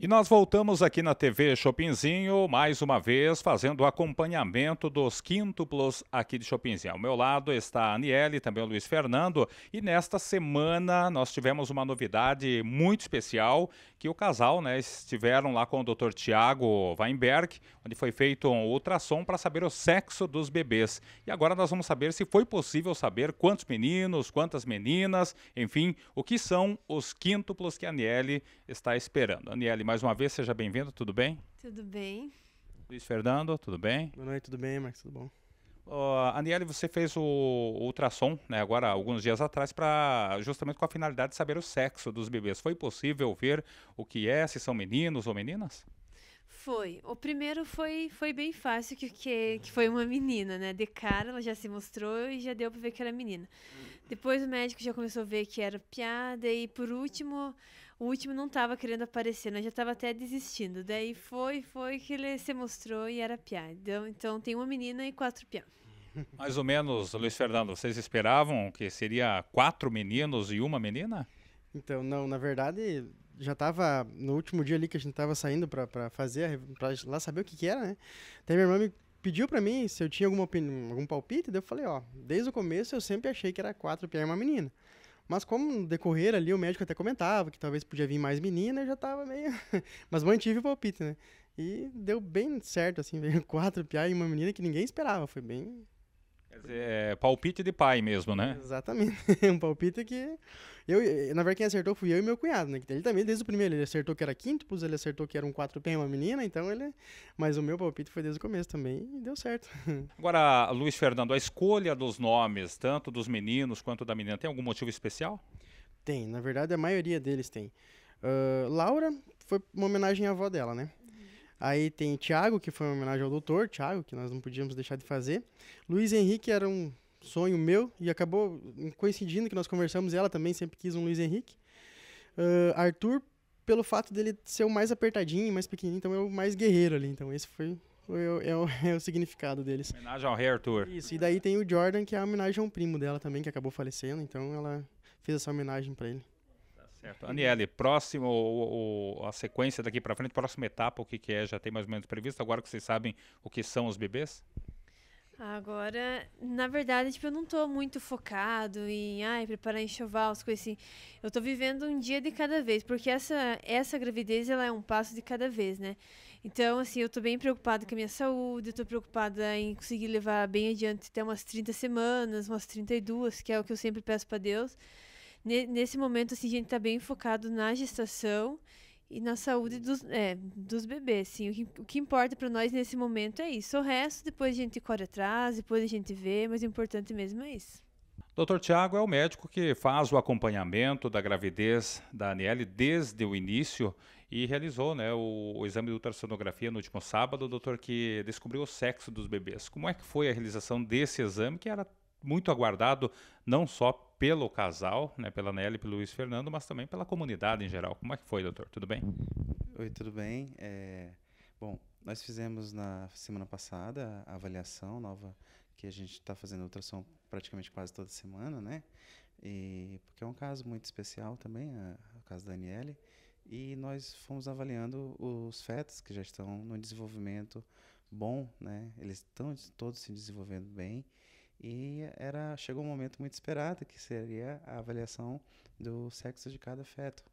E nós voltamos aqui na TV Shoppingzinho, mais uma vez, fazendo o acompanhamento dos quíntuplos aqui de Shoppingzinho. Ao meu lado está a Aniele, também o Luiz Fernando. E nesta semana nós tivemos uma novidade muito especial, que o casal né, estiveram lá com o Dr. Tiago Weinberg, onde foi feito um ultrassom para saber o sexo dos bebês. E agora nós vamos saber se foi possível saber quantos meninos, quantas meninas, enfim, o que são os quíntuplos que a Aniele está esperando. Aniele, mais uma vez, seja bem-vindo, tudo bem? Tudo bem. Luiz Fernando, tudo bem? Boa noite, tudo bem, Marcos, tudo bom? Uh, Aniele, você fez o, o ultrassom, né, agora alguns dias atrás, para justamente com a finalidade de saber o sexo dos bebês. Foi possível ver o que é, se são meninos ou meninas? Foi. O primeiro foi, foi bem fácil, que, que, que foi uma menina, né? De cara, ela já se mostrou e já deu para ver que era menina. Hum. Depois o médico já começou a ver que era piada, e por último, o último não tava querendo aparecer, nós né? já tava até desistindo. Daí foi, foi que ele se mostrou e era piá. Então, então tem uma menina e quatro piá. Mais ou menos, Luiz Fernando, vocês esperavam que seria quatro meninos e uma menina? Então, não, na verdade, já estava no último dia ali que a gente estava saindo para fazer, para lá saber o que que era, né? Daí minha irmã me pediu para mim se eu tinha alguma opinião, algum palpite, daí eu falei, ó, desde o começo eu sempre achei que era quatro piá e uma menina. Mas como no decorrer ali o médico até comentava que talvez podia vir mais menina, eu já tava meio. Mas mantive o palpite, né? E deu bem certo, assim, veio quatro piá e uma menina que ninguém esperava. Foi bem, é, palpite de pai mesmo, né? Exatamente. um palpite que. Eu, na verdade, quem acertou fui eu e meu cunhado, né? Ele também, desde o primeiro, ele acertou que era quíntuplos, ele acertou que era um quatro pé uma menina, então ele. Mas o meu palpite foi desde o começo também e deu certo. Agora, Luiz Fernando, a escolha dos nomes, tanto dos meninos quanto da menina, tem algum motivo especial? Tem, na verdade, a maioria deles tem. Uh, Laura foi uma homenagem à avó dela, né? Aí tem Thiago que foi uma homenagem ao doutor, Thiago que nós não podíamos deixar de fazer. Luiz Henrique era um sonho meu e acabou coincidindo que nós conversamos, ela também sempre quis um Luiz Henrique. Uh, Arthur, pelo fato dele ser o mais apertadinho, mais pequenininho, então é o mais guerreiro ali. Então esse foi, foi é, o, é, é, o, significado deles. Homenagem ao rei Arthur. Isso, e daí tem o Jordan, que é a homenagem a um primo dela também, que acabou falecendo, então ela fez essa homenagem para ele. Certo. Aniele, próximo, o, o, a sequência daqui para frente, próxima etapa, o que, que é? Já tem mais ou menos previsto? Agora que vocês sabem o que são os bebês? Agora, na verdade, tipo, eu não estou muito focado em, ai, preparar enxoval, as coisas assim. Eu estou vivendo um dia de cada vez, porque essa essa gravidez, ela é um passo de cada vez, né? Então, assim, eu estou bem preocupada com a minha saúde, eu tô preocupada em conseguir levar bem adiante até umas 30 semanas, umas 32, que é o que eu sempre peço para Deus nesse momento, assim, a gente está bem focado na gestação e na saúde hum. dos, é, dos bebês, sim. O que, o que importa para nós nesse momento é isso. O resto, depois a gente corre atrás, depois a gente vê, mas o importante mesmo é isso. Dr. Tiago é o médico que faz o acompanhamento da gravidez da Aniele desde o início e realizou né, o, o exame de ultrassonografia no último sábado, doutor, que descobriu o sexo dos bebês. Como é que foi a realização desse exame, que era muito aguardado, não só pelo casal, né, pela Nelly e pelo Luiz Fernando, mas também pela comunidade em geral. Como é que foi, doutor? Tudo bem? Oi, tudo bem. É, bom, nós fizemos na semana passada a avaliação nova que a gente está fazendo ultrassom praticamente quase toda semana, né? E, porque é um caso muito especial também, o caso da Daniele. E nós fomos avaliando os fetos que já estão no desenvolvimento bom, né? Eles estão todos se desenvolvendo bem e era chegou um momento muito esperado, que seria a avaliação do sexo de cada feto.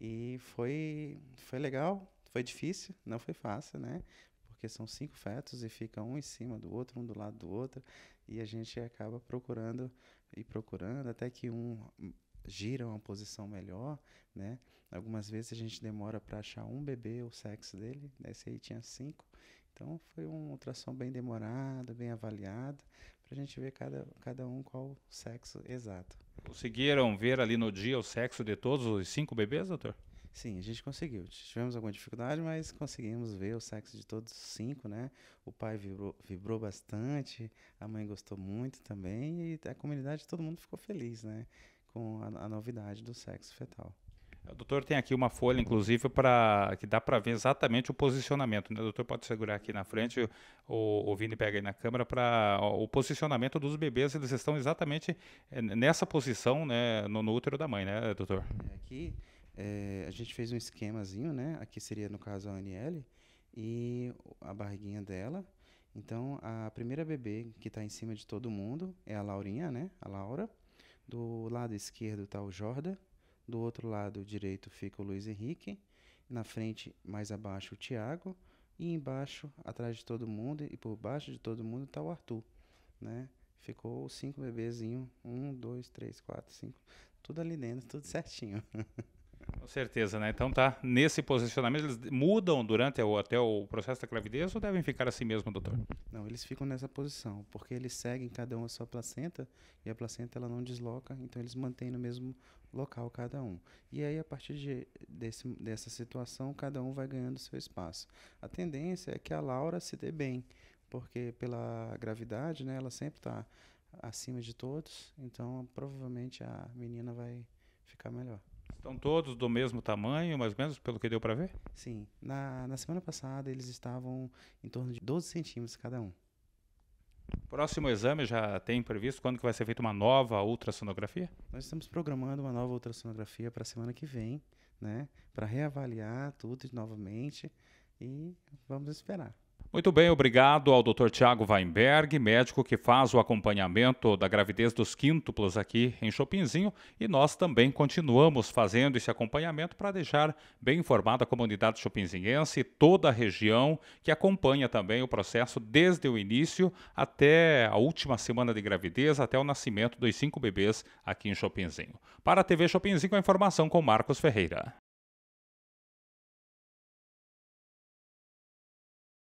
E foi, foi legal, foi difícil, não foi fácil, né? Porque são cinco fetos e fica um em cima do outro, um do lado do outro, e a gente acaba procurando e procurando até que um gira uma posição melhor, né? Algumas vezes a gente demora para achar um bebê, o sexo dele, nesse aí tinha cinco. Então foi um ultrassom bem demorado, bem avaliado, para a gente ver cada, cada um qual o sexo exato. Conseguiram ver ali no dia o sexo de todos os cinco bebês, doutor? Sim, a gente conseguiu. Tivemos alguma dificuldade, mas conseguimos ver o sexo de todos os cinco, né? O pai vibrou, vibrou bastante, a mãe gostou muito também, e a comunidade, todo mundo ficou feliz, né? Com a, a novidade do sexo fetal. O doutor tem aqui uma folha, inclusive, para que dá para ver exatamente o posicionamento. Né? O doutor pode segurar aqui na frente, o, o Vini pega aí na câmera, para o posicionamento dos bebês, eles estão exatamente eh, nessa posição né, no, no útero da mãe, né, doutor? É, aqui é, a gente fez um esquemazinho, né? Aqui seria, no caso, a Aniele e a barriguinha dela. Então, a primeira bebê que está em cima de todo mundo é a Laurinha, né? A Laura. Do lado esquerdo está o Jorda do outro lado direito fica o Luiz Henrique, na frente mais abaixo o Thiago e embaixo, atrás de todo mundo e por baixo de todo mundo está o Arthur, né? Ficou cinco bebezinhos: um, dois, três, quatro, cinco, tudo ali dentro, tudo certinho. Com certeza, né? Então tá, nesse posicionamento, eles mudam durante o, até o processo da gravidez ou devem ficar assim mesmo, doutor? Não, eles ficam nessa posição, porque eles seguem cada um a sua placenta e a placenta ela não desloca, então eles mantêm no mesmo local cada um. E aí, a partir de, desse, dessa situação, cada um vai ganhando seu espaço. A tendência é que a Laura se dê bem, porque pela gravidade, né, ela sempre está acima de todos, então provavelmente a menina vai ficar melhor. Estão todos do mesmo tamanho, mais ou menos, pelo que deu para ver? Sim. Na, na semana passada, eles estavam em torno de 12 centímetros cada um. Próximo exame já tem previsto quando que vai ser feita uma nova ultrassonografia? Nós estamos programando uma nova ultrassonografia para a semana que vem, né? Para reavaliar tudo novamente e vamos esperar. Muito bem, obrigado ao Dr. Tiago Weinberg, médico que faz o acompanhamento da gravidez dos quíntuplos aqui em Chopinzinho, e nós também continuamos fazendo esse acompanhamento para deixar bem informada a comunidade chopinzinhense e toda a região que acompanha também o processo desde o início até a última semana de gravidez, até o nascimento dos cinco bebês aqui em Chopinzinho. Para a TV Chopinzinho, a informação com Marcos Ferreira.